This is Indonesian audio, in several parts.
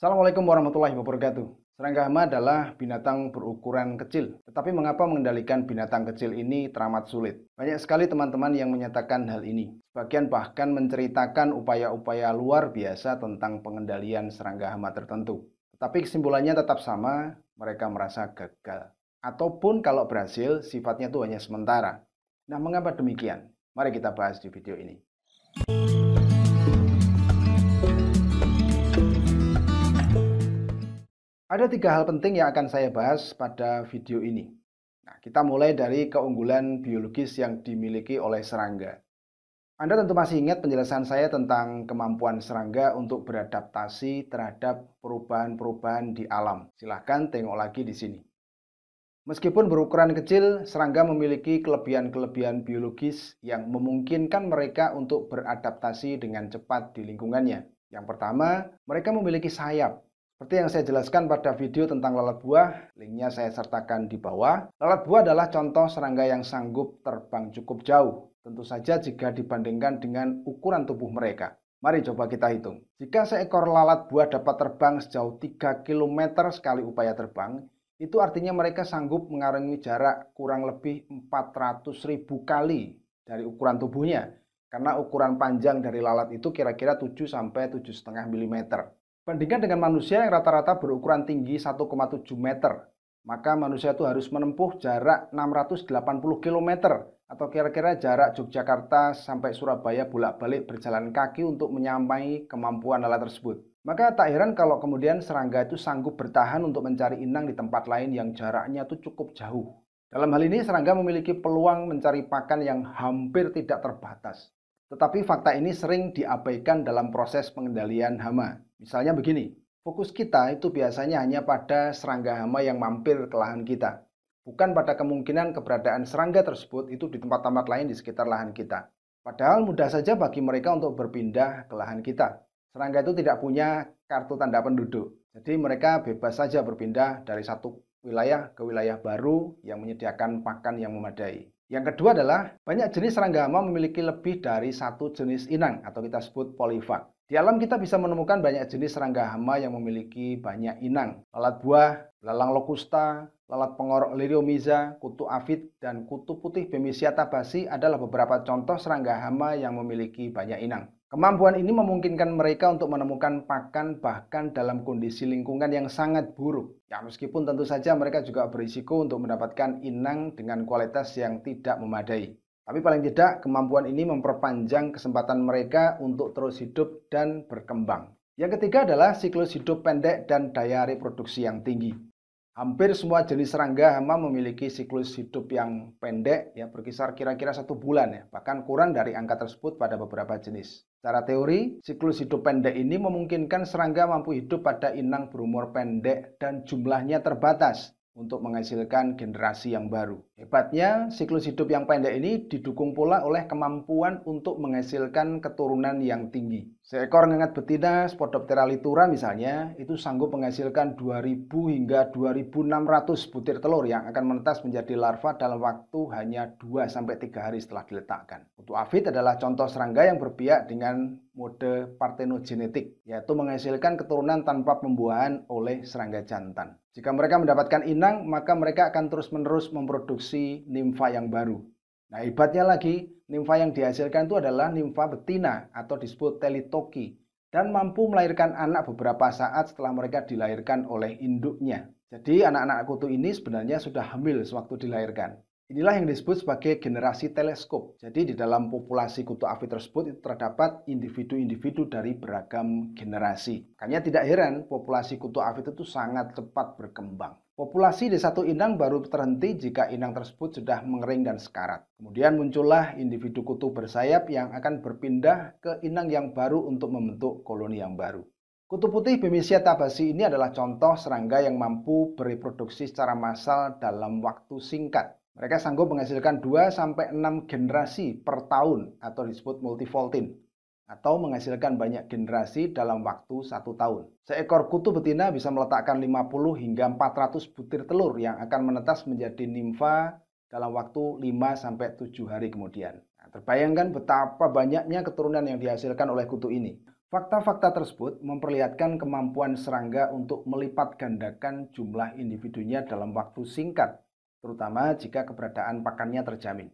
Assalamualaikum warahmatullahi wabarakatuh. Serangga hama adalah binatang berukuran kecil, tetapi mengapa mengendalikan binatang kecil ini teramat sulit? Banyak sekali teman-teman yang menyatakan hal ini. Sebagian bahkan menceritakan upaya-upaya luar biasa tentang pengendalian serangga hama tertentu. Tetapi kesimpulannya tetap sama, mereka merasa gagal. Ataupun kalau berhasil, sifatnya itu hanya sementara. Nah, mengapa demikian? Mari kita bahas di video ini. Thank Ada tiga hal penting yang akan saya bahas pada video ini. Nah, kita mulai dari keunggulan biologis yang dimiliki oleh serangga. Anda tentu masih ingat penjelasan saya tentang kemampuan serangga untuk beradaptasi terhadap perubahan-perubahan di alam. Silahkan tengok lagi di sini. Meskipun berukuran kecil, serangga memiliki kelebihan-kelebihan biologis yang memungkinkan mereka untuk beradaptasi dengan cepat di lingkungannya. Yang pertama, mereka memiliki sayap seperti yang saya jelaskan pada video tentang lalat buah, linknya saya sertakan di bawah. Lalat buah adalah contoh serangga yang sanggup terbang cukup jauh, tentu saja jika dibandingkan dengan ukuran tubuh mereka. Mari coba kita hitung. Jika seekor lalat buah dapat terbang sejauh 3 km sekali upaya terbang, itu artinya mereka sanggup mengarungi jarak kurang lebih 400 ribu kali dari ukuran tubuhnya. Karena ukuran panjang dari lalat itu kira-kira 7 7,5 mm. Bandingkan dengan manusia yang rata-rata berukuran tinggi 1,7 meter, maka manusia itu harus menempuh jarak 680 km atau kira-kira jarak Yogyakarta sampai Surabaya bolak-balik berjalan kaki untuk menyamai kemampuan alat tersebut. Maka tak heran kalau kemudian serangga itu sanggup bertahan untuk mencari inang di tempat lain yang jaraknya itu cukup jauh. Dalam hal ini serangga memiliki peluang mencari pakan yang hampir tidak terbatas. Tetapi fakta ini sering diabaikan dalam proses pengendalian hama. Misalnya begini, fokus kita itu biasanya hanya pada serangga hama yang mampir ke lahan kita, bukan pada kemungkinan keberadaan serangga tersebut itu di tempat-tempat lain di sekitar lahan kita. Padahal mudah saja bagi mereka untuk berpindah ke lahan kita. Serangga itu tidak punya kartu tanda penduduk, jadi mereka bebas saja berpindah dari satu wilayah ke wilayah baru yang menyediakan pakan yang memadai. Yang kedua adalah banyak jenis serangga hama memiliki lebih dari satu jenis inang atau kita sebut polifag. Di alam kita bisa menemukan banyak jenis serangga hama yang memiliki banyak inang. Lalat buah, lalang lokusta, lalat pengorok liriomiza, kutu afid dan kutu putih bemisia tabasi adalah beberapa contoh serangga hama yang memiliki banyak inang. Kemampuan ini memungkinkan mereka untuk menemukan pakan bahkan dalam kondisi lingkungan yang sangat buruk. Ya meskipun tentu saja mereka juga berisiko untuk mendapatkan inang dengan kualitas yang tidak memadai. Tapi paling tidak kemampuan ini memperpanjang kesempatan mereka untuk terus hidup dan berkembang. Yang ketiga adalah siklus hidup pendek dan daya reproduksi yang tinggi. Hampir semua jenis serangga hama memiliki siklus hidup yang pendek, ya berkisar kira-kira satu bulan, ya bahkan kurang dari angka tersebut pada beberapa jenis. Secara teori, siklus hidup pendek ini memungkinkan serangga mampu hidup pada inang berumur pendek dan jumlahnya terbatas, untuk menghasilkan generasi yang baru. Hebatnya, siklus hidup yang pendek ini didukung pula oleh kemampuan untuk menghasilkan keturunan yang tinggi. Seekor ngengat betina Spodoptera litura misalnya, itu sanggup menghasilkan 2000 hingga 2600 butir telur yang akan menetas menjadi larva dalam waktu hanya 2 sampai 3 hari setelah diletakkan. Untuk afid adalah contoh serangga yang berpihak dengan mode partenogenetik, yaitu menghasilkan keturunan tanpa pembuahan oleh serangga jantan. Jika mereka mendapatkan inang, maka mereka akan terus-menerus memproduksi nimfa yang baru. Nah, hebatnya lagi, nimfa yang dihasilkan itu adalah nimfa betina atau disebut telitoki dan mampu melahirkan anak beberapa saat setelah mereka dilahirkan oleh induknya. Jadi anak-anak kutu ini sebenarnya sudah hamil sewaktu dilahirkan. Inilah yang disebut sebagai generasi teleskop. Jadi di dalam populasi kutu api tersebut itu terdapat individu-individu dari beragam generasi. Makanya tidak heran populasi kutu api itu sangat cepat berkembang. Populasi di satu inang baru terhenti jika inang tersebut sudah mengering dan sekarat. Kemudian muncullah individu kutu bersayap yang akan berpindah ke inang yang baru untuk membentuk koloni yang baru. Kutu putih Bemisia tabasi ini adalah contoh serangga yang mampu bereproduksi secara massal dalam waktu singkat. Mereka sanggup menghasilkan 2 sampai 6 generasi per tahun atau disebut multifoltin atau menghasilkan banyak generasi dalam waktu satu tahun. Seekor kutu betina bisa meletakkan 50 hingga 400 butir telur yang akan menetas menjadi nimfa dalam waktu 5 sampai 7 hari kemudian. Nah, terbayangkan betapa banyaknya keturunan yang dihasilkan oleh kutu ini. Fakta-fakta tersebut memperlihatkan kemampuan serangga untuk melipat gandakan jumlah individunya dalam waktu singkat terutama jika keberadaan pakannya terjamin.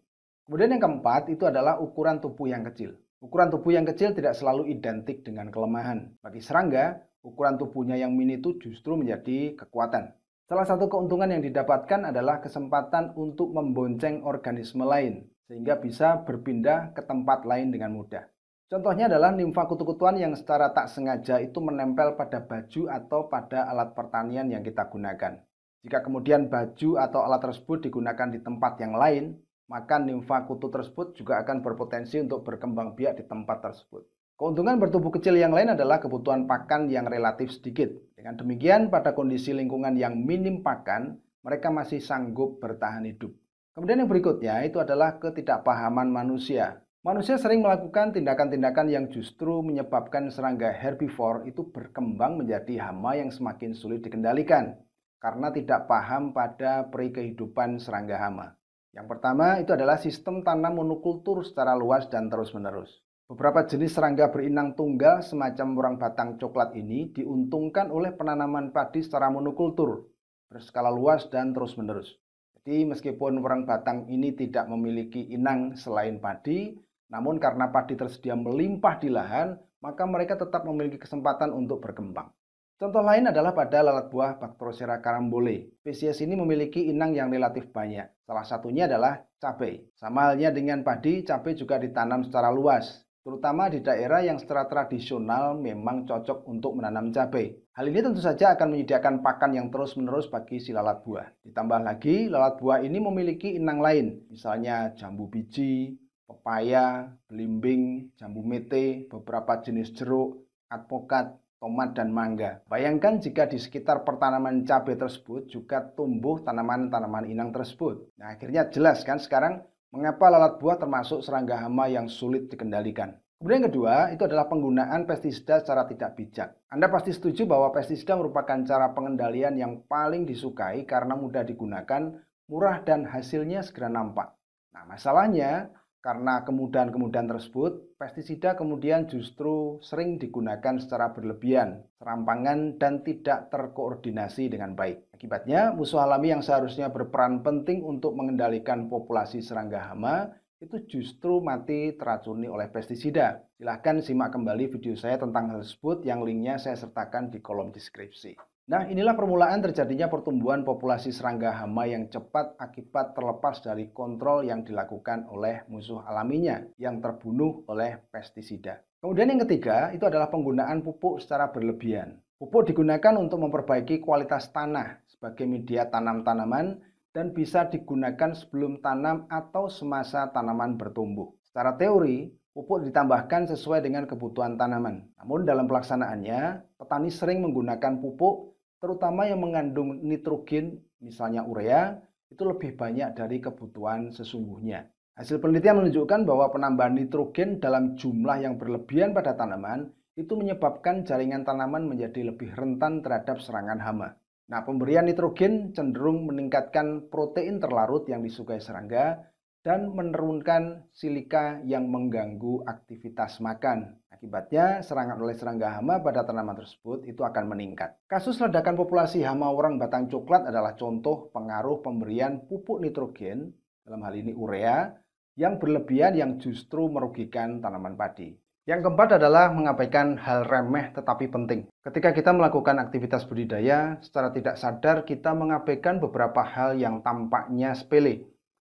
Kemudian yang keempat itu adalah ukuran tubuh yang kecil. Ukuran tubuh yang kecil tidak selalu identik dengan kelemahan. Bagi serangga, ukuran tubuhnya yang mini itu justru menjadi kekuatan. Salah satu keuntungan yang didapatkan adalah kesempatan untuk membonceng organisme lain, sehingga bisa berpindah ke tempat lain dengan mudah. Contohnya adalah nimfa kutu-kutuan yang secara tak sengaja itu menempel pada baju atau pada alat pertanian yang kita gunakan. Jika kemudian baju atau alat tersebut digunakan di tempat yang lain, maka nimfa kutu tersebut juga akan berpotensi untuk berkembang biak di tempat tersebut. Keuntungan bertubuh kecil yang lain adalah kebutuhan pakan yang relatif sedikit. Dengan demikian, pada kondisi lingkungan yang minim pakan, mereka masih sanggup bertahan hidup. Kemudian yang berikutnya itu adalah ketidakpahaman manusia. Manusia sering melakukan tindakan-tindakan yang justru menyebabkan serangga herbivore itu berkembang menjadi hama yang semakin sulit dikendalikan karena tidak paham pada peri kehidupan serangga hama. Yang pertama itu adalah sistem tanam monokultur secara luas dan terus-menerus. Beberapa jenis serangga berinang tunggal semacam orang batang coklat ini diuntungkan oleh penanaman padi secara monokultur berskala luas dan terus-menerus. Jadi meskipun orang batang ini tidak memiliki inang selain padi, namun karena padi tersedia melimpah di lahan, maka mereka tetap memiliki kesempatan untuk berkembang. Contoh lain adalah pada lalat buah Bactrocera carambole. Spesies ini memiliki inang yang relatif banyak. Salah satunya adalah cabai. Sama halnya dengan padi, cabai juga ditanam secara luas, terutama di daerah yang secara tradisional memang cocok untuk menanam cabai. Hal ini tentu saja akan menyediakan pakan yang terus-menerus bagi si lalat buah. Ditambah lagi, lalat buah ini memiliki inang lain, misalnya jambu biji, pepaya, belimbing, jambu mete, beberapa jenis jeruk, advokat, tomat, dan mangga. Bayangkan jika di sekitar pertanaman cabai tersebut juga tumbuh tanaman-tanaman inang tersebut. Nah, akhirnya jelas kan sekarang mengapa lalat buah termasuk serangga hama yang sulit dikendalikan. Kemudian yang kedua, itu adalah penggunaan pestisida secara tidak bijak. Anda pasti setuju bahwa pestisida merupakan cara pengendalian yang paling disukai karena mudah digunakan, murah, dan hasilnya segera nampak. Nah, masalahnya karena kemudahan-kemudahan tersebut, pestisida kemudian justru sering digunakan secara berlebihan, serampangan, dan tidak terkoordinasi dengan baik. Akibatnya, musuh alami yang seharusnya berperan penting untuk mengendalikan populasi serangga hama itu justru mati teracuni oleh pestisida. Silahkan simak kembali video saya tentang hal tersebut yang linknya saya sertakan di kolom deskripsi. Nah, inilah permulaan terjadinya pertumbuhan populasi serangga hama yang cepat akibat terlepas dari kontrol yang dilakukan oleh musuh alaminya yang terbunuh oleh pestisida. Kemudian yang ketiga, itu adalah penggunaan pupuk secara berlebihan. Pupuk digunakan untuk memperbaiki kualitas tanah sebagai media tanam-tanaman dan bisa digunakan sebelum tanam atau semasa tanaman bertumbuh. Secara teori, Pupuk ditambahkan sesuai dengan kebutuhan tanaman. Namun dalam pelaksanaannya, petani sering menggunakan pupuk terutama yang mengandung nitrogen, misalnya urea, itu lebih banyak dari kebutuhan sesungguhnya. Hasil penelitian menunjukkan bahwa penambahan nitrogen dalam jumlah yang berlebihan pada tanaman itu menyebabkan jaringan tanaman menjadi lebih rentan terhadap serangan hama. Nah, pemberian nitrogen cenderung meningkatkan protein terlarut yang disukai serangga dan menurunkan silika yang mengganggu aktivitas makan. Akibatnya, serangan oleh serangga hama pada tanaman tersebut itu akan meningkat. Kasus ledakan populasi hama orang batang coklat adalah contoh pengaruh pemberian pupuk nitrogen, dalam hal ini urea, yang berlebihan yang justru merugikan tanaman padi. Yang keempat adalah mengabaikan hal remeh tetapi penting. Ketika kita melakukan aktivitas budidaya, secara tidak sadar kita mengabaikan beberapa hal yang tampaknya sepele,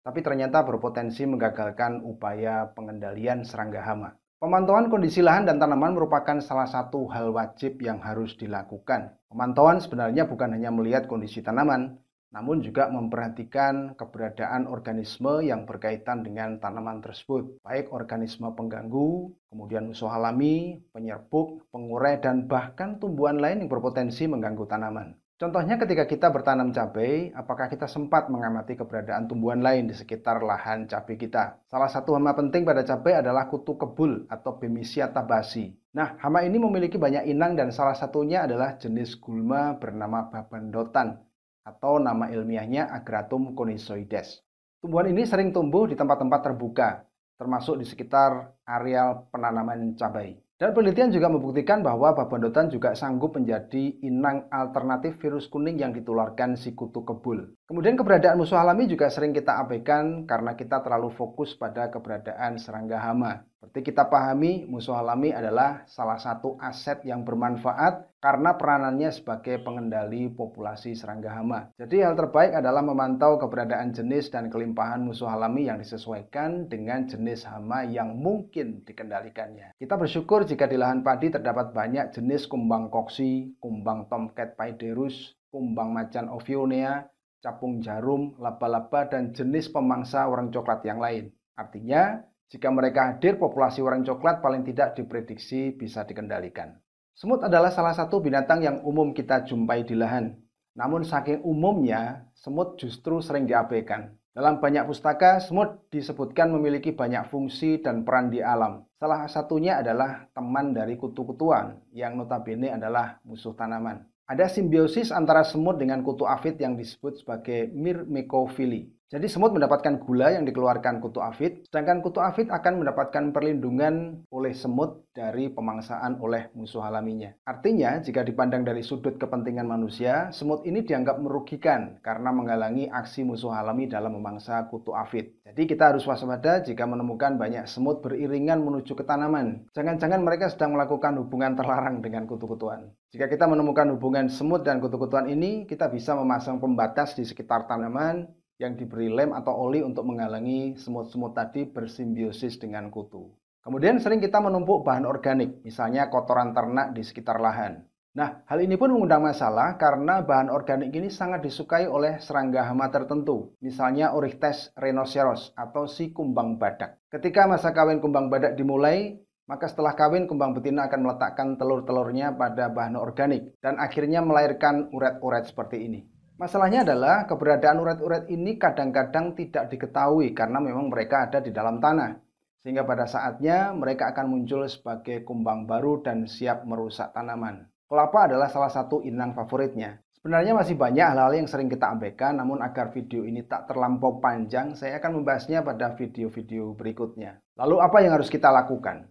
tapi ternyata berpotensi menggagalkan upaya pengendalian serangga hama. Pemantauan kondisi lahan dan tanaman merupakan salah satu hal wajib yang harus dilakukan. Pemantauan sebenarnya bukan hanya melihat kondisi tanaman, namun juga memperhatikan keberadaan organisme yang berkaitan dengan tanaman tersebut, baik organisme pengganggu, kemudian musuh alami, penyerbuk, pengurai, dan bahkan tumbuhan lain yang berpotensi mengganggu tanaman. Contohnya ketika kita bertanam cabai, apakah kita sempat mengamati keberadaan tumbuhan lain di sekitar lahan cabai kita? Salah satu hama penting pada cabai adalah kutu kebul atau Bemisia tabasi. Nah, hama ini memiliki banyak inang dan salah satunya adalah jenis gulma bernama babandotan atau nama ilmiahnya Agratum conisoides. Tumbuhan ini sering tumbuh di tempat-tempat terbuka, termasuk di sekitar areal penanaman cabai. Dan penelitian juga membuktikan bahwa babondotan juga sanggup menjadi inang alternatif virus kuning yang ditularkan si kutu kebul. Kemudian keberadaan musuh alami juga sering kita abaikan karena kita terlalu fokus pada keberadaan serangga hama. Seperti kita pahami, musuh alami adalah salah satu aset yang bermanfaat karena peranannya sebagai pengendali populasi serangga hama. Jadi hal terbaik adalah memantau keberadaan jenis dan kelimpahan musuh alami yang disesuaikan dengan jenis hama yang mungkin dikendalikannya. Kita bersyukur jika di lahan padi terdapat banyak jenis kumbang koksi, kumbang tomcat paiderus, kumbang macan ovionea, capung jarum, laba-laba, dan jenis pemangsa orang coklat yang lain. Artinya, jika mereka hadir, populasi orang coklat paling tidak diprediksi bisa dikendalikan. Semut adalah salah satu binatang yang umum kita jumpai di lahan. Namun saking umumnya, semut justru sering diabaikan. Dalam banyak pustaka, semut disebutkan memiliki banyak fungsi dan peran di alam. Salah satunya adalah teman dari kutu-kutuan, yang notabene adalah musuh tanaman. Ada simbiosis antara semut dengan kutu afid yang disebut sebagai Myrmecophily. Jadi semut mendapatkan gula yang dikeluarkan kutu afid, sedangkan kutu afid akan mendapatkan perlindungan oleh semut dari pemangsaan oleh musuh alaminya. Artinya, jika dipandang dari sudut kepentingan manusia, semut ini dianggap merugikan karena menghalangi aksi musuh alami dalam memangsa kutu afid. Jadi kita harus waspada jika menemukan banyak semut beriringan menuju ke tanaman. Jangan-jangan mereka sedang melakukan hubungan terlarang dengan kutu-kutuan. Jika kita menemukan hubungan semut dan kutu-kutuan ini, kita bisa memasang pembatas di sekitar tanaman yang diberi lem atau oli untuk menghalangi semut-semut tadi bersimbiosis dengan kutu. Kemudian sering kita menumpuk bahan organik, misalnya kotoran ternak di sekitar lahan. Nah, hal ini pun mengundang masalah karena bahan organik ini sangat disukai oleh serangga hama tertentu, misalnya Oryctes rhinoceros atau si kumbang badak. Ketika masa kawin kumbang badak dimulai, maka setelah kawin kumbang betina akan meletakkan telur-telurnya pada bahan organik dan akhirnya melahirkan uret-uret seperti ini. Masalahnya adalah keberadaan urat-urat ini kadang-kadang tidak diketahui karena memang mereka ada di dalam tanah. Sehingga pada saatnya mereka akan muncul sebagai kumbang baru dan siap merusak tanaman. Kelapa adalah salah satu inang favoritnya. Sebenarnya masih banyak hal-hal yang sering kita abaikan, namun agar video ini tak terlampau panjang, saya akan membahasnya pada video-video berikutnya. Lalu apa yang harus kita lakukan?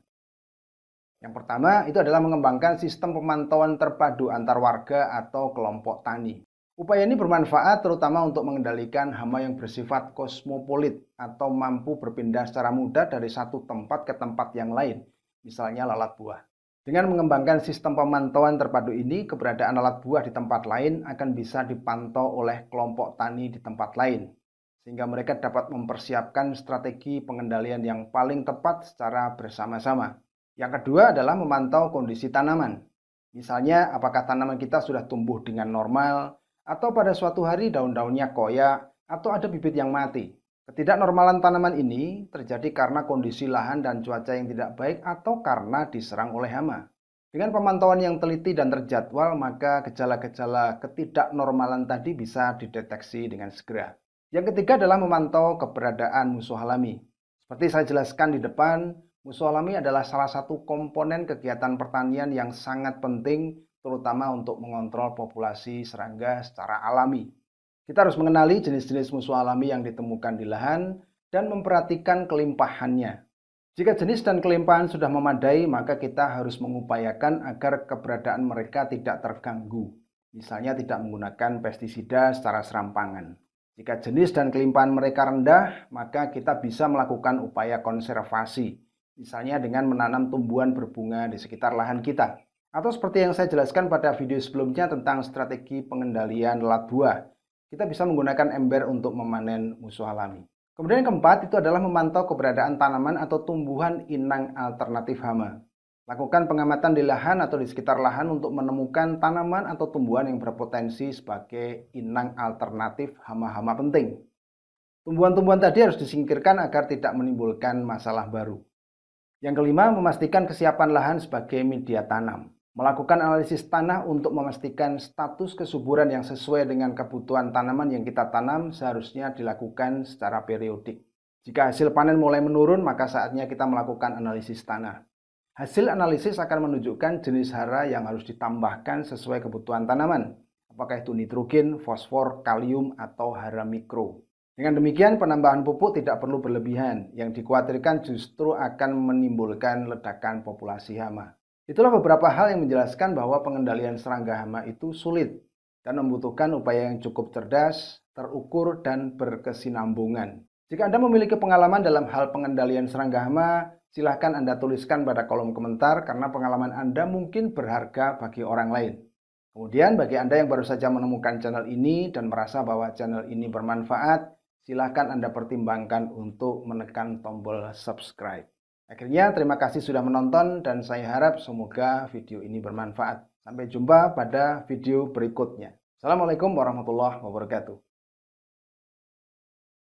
Yang pertama itu adalah mengembangkan sistem pemantauan terpadu antar warga atau kelompok tani. Upaya ini bermanfaat terutama untuk mengendalikan hama yang bersifat kosmopolit atau mampu berpindah secara mudah dari satu tempat ke tempat yang lain, misalnya lalat buah. Dengan mengembangkan sistem pemantauan terpadu ini, keberadaan lalat buah di tempat lain akan bisa dipantau oleh kelompok tani di tempat lain, sehingga mereka dapat mempersiapkan strategi pengendalian yang paling tepat secara bersama-sama. Yang kedua adalah memantau kondisi tanaman. Misalnya, apakah tanaman kita sudah tumbuh dengan normal, atau pada suatu hari daun-daunnya koyak atau ada bibit yang mati. Ketidaknormalan tanaman ini terjadi karena kondisi lahan dan cuaca yang tidak baik atau karena diserang oleh hama. Dengan pemantauan yang teliti dan terjadwal, maka gejala-gejala ketidaknormalan tadi bisa dideteksi dengan segera. Yang ketiga adalah memantau keberadaan musuh alami. Seperti saya jelaskan di depan, musuh alami adalah salah satu komponen kegiatan pertanian yang sangat penting terutama untuk mengontrol populasi serangga secara alami. Kita harus mengenali jenis-jenis musuh alami yang ditemukan di lahan dan memperhatikan kelimpahannya. Jika jenis dan kelimpahan sudah memadai, maka kita harus mengupayakan agar keberadaan mereka tidak terganggu, misalnya tidak menggunakan pestisida secara serampangan. Jika jenis dan kelimpahan mereka rendah, maka kita bisa melakukan upaya konservasi, misalnya dengan menanam tumbuhan berbunga di sekitar lahan kita. Atau seperti yang saya jelaskan pada video sebelumnya tentang strategi pengendalian lalat buah, kita bisa menggunakan ember untuk memanen musuh alami. Kemudian yang keempat itu adalah memantau keberadaan tanaman atau tumbuhan inang alternatif hama. Lakukan pengamatan di lahan atau di sekitar lahan untuk menemukan tanaman atau tumbuhan yang berpotensi sebagai inang alternatif hama-hama penting. Tumbuhan-tumbuhan tadi harus disingkirkan agar tidak menimbulkan masalah baru. Yang kelima, memastikan kesiapan lahan sebagai media tanam melakukan analisis tanah untuk memastikan status kesuburan yang sesuai dengan kebutuhan tanaman yang kita tanam seharusnya dilakukan secara periodik. Jika hasil panen mulai menurun, maka saatnya kita melakukan analisis tanah. Hasil analisis akan menunjukkan jenis hara yang harus ditambahkan sesuai kebutuhan tanaman, apakah itu nitrogen, fosfor, kalium, atau hara mikro. Dengan demikian, penambahan pupuk tidak perlu berlebihan, yang dikhawatirkan justru akan menimbulkan ledakan populasi hama. Itulah beberapa hal yang menjelaskan bahwa pengendalian serangga hama itu sulit dan membutuhkan upaya yang cukup cerdas, terukur, dan berkesinambungan. Jika Anda memiliki pengalaman dalam hal pengendalian serangga hama, silahkan Anda tuliskan pada kolom komentar karena pengalaman Anda mungkin berharga bagi orang lain. Kemudian bagi Anda yang baru saja menemukan channel ini dan merasa bahwa channel ini bermanfaat, silahkan Anda pertimbangkan untuk menekan tombol subscribe. Akhirnya terima kasih sudah menonton dan saya harap semoga video ini bermanfaat. Sampai jumpa pada video berikutnya. Assalamualaikum warahmatullahi wabarakatuh.